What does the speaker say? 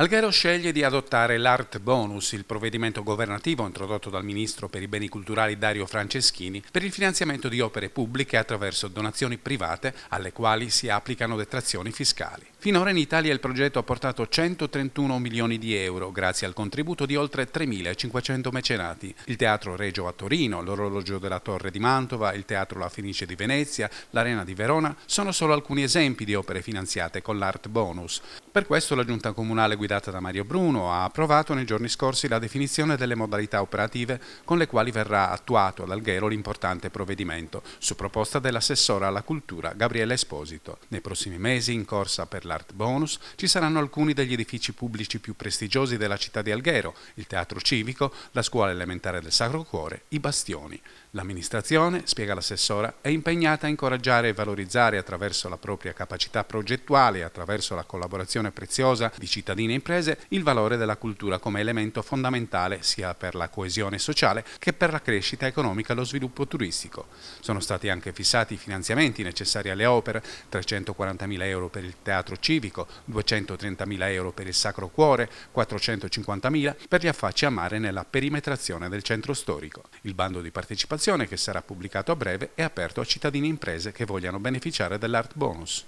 Alghero sceglie di adottare l'Art Bonus, il provvedimento governativo introdotto dal ministro per i beni culturali Dario Franceschini, per il finanziamento di opere pubbliche attraverso donazioni private alle quali si applicano detrazioni fiscali. Finora in Italia il progetto ha portato 131 milioni di euro grazie al contributo di oltre 3.500 mecenati. Il Teatro Regio a Torino, l'Orologio della Torre di Mantova, il Teatro La Fenice di Venezia, l'Arena di Verona sono solo alcuni esempi di opere finanziate con l'Art Bonus. Per questo la Giunta Comunale guida guidata da Mario Bruno ha approvato nei giorni scorsi la definizione delle modalità operative con le quali verrà attuato ad Alghero l'importante provvedimento, su proposta dell'assessora alla cultura Gabriele Esposito. Nei prossimi mesi, in corsa per l'Art Bonus, ci saranno alcuni degli edifici pubblici più prestigiosi della città di Alghero, il Teatro Civico, la Scuola Elementare del Sacro Cuore, i Bastioni. L'amministrazione, spiega l'assessora, è impegnata a incoraggiare e valorizzare attraverso la propria capacità progettuale e attraverso la collaborazione preziosa di cittadini e imprese il valore della cultura come elemento fondamentale sia per la coesione sociale che per la crescita economica e lo sviluppo turistico. Sono stati anche fissati i finanziamenti necessari alle opere, 340.000 euro per il teatro civico, 230.000 euro per il Sacro Cuore, 450.000 per gli affacci a mare nella perimetrazione del centro storico. Il bando di partecipazione, che sarà pubblicato a breve, è aperto a cittadini e imprese che vogliano beneficiare dell'Art Bonus.